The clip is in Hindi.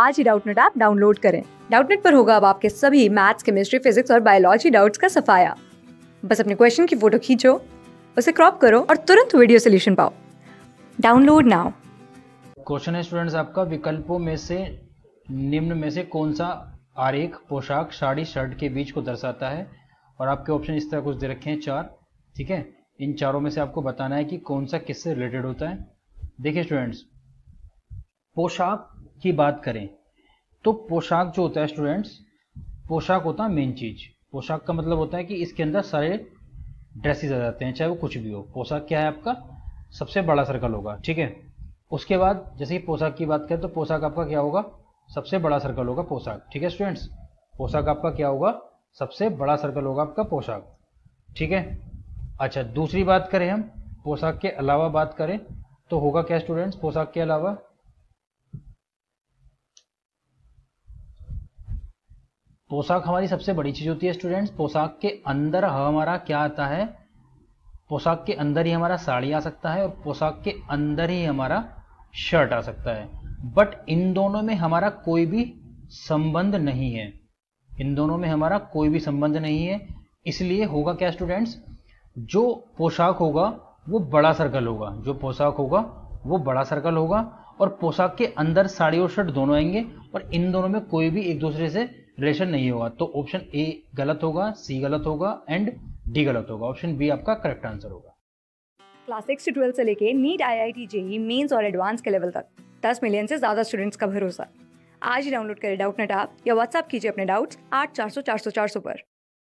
आज ही डाउटनेट ऐप डाउनलोड करें डाउटनेट पर होगा अब आपके सभी मैथ्स केमिस्ट्री फिजिक्स और बायोलॉजी डाउट्स का सफाया बस अपने क्वेश्चन की फोटो खींचो उसे क्रॉप करो और तुरंत वीडियो सोल्यूशन पाओ डाउनलोड नाउ क्वेश्चन है स्टूडेंट्स आपका विकल्पों में से निम्न में से कौन सा आरेख पोशाक साड़ी शर्ट के बीच को दर्शाता है और आपके ऑप्शन इस तरह कुछ दे रखे हैं चार ठीक है इन चारों में से आपको बताना है कि कौन सा किससे रिलेटेड होता है देखिए स्टूडेंट्स पोशाक की बात करें तो पोशाक जो होता है स्टूडेंट्स पोशाक होता है मेन चीज पोशाक का मतलब होता है कि इसके अंदर सारे ड्रेसेस आ जाते हैं चाहे वो कुछ भी हो पोशाक क्या है आपका सबसे बड़ा सर्कल होगा ठीक है उसके बाद जैसे कि पोशाक की बात करें तो पोशाक आपका क्या होगा सबसे बड़ा सर्कल होगा पोशाक ठीक है स्टूडेंट्स पोशाक आपका क्या होगा सबसे बड़ा सर्कल होगा आपका पोशाक ठीक है अच्छा दूसरी बात करें हम पोशाक के अलावा बात करें तो होगा क्या स्टूडेंट्स पोशाक के अलावा पोशाक हमारी सबसे बड़ी चीज़ होती है स्टूडेंट्स पोशाक के अंदर हमारा क्या आता है पोशाक के अंदर ही हमारा साड़ी आ सकता है और पोशाक के अंदर ही हमारा शर्ट आ सकता है बट इन दोनों में हमारा कोई भी संबंध नहीं है इन दोनों में हमारा कोई भी संबंध नहीं है इसलिए होगा क्या स्टूडेंट्स जो पोशाक होगा वो बड़ा सर्कल होगा जो पोशाक होगा वो बड़ा सर्कल होगा और पोशाक के अंदर साड़ी और शर्ट दोनों आएंगे और इन दोनों में कोई भी एक दूसरे से रिलेशन नहीं होगा तो ऑप्शन ए गलत होगा सी गलत होगा एंड डी गलत होगा ऑप्शन बी आपका करेक्ट आंसर होगा क्लास सिक्स से ट्वेल्थ से लेके NEET I I T JEE mains और एडवांस के लेवल तक दस मिलियन से ज़्यादा स्टूडेंट्स का भरोसा आज ही डाउनलोड करें डाउट नेट आप या व्हाट्सअप कीजिए अपने डाउट्स आठ चार सौ चार सौ चार सौ पर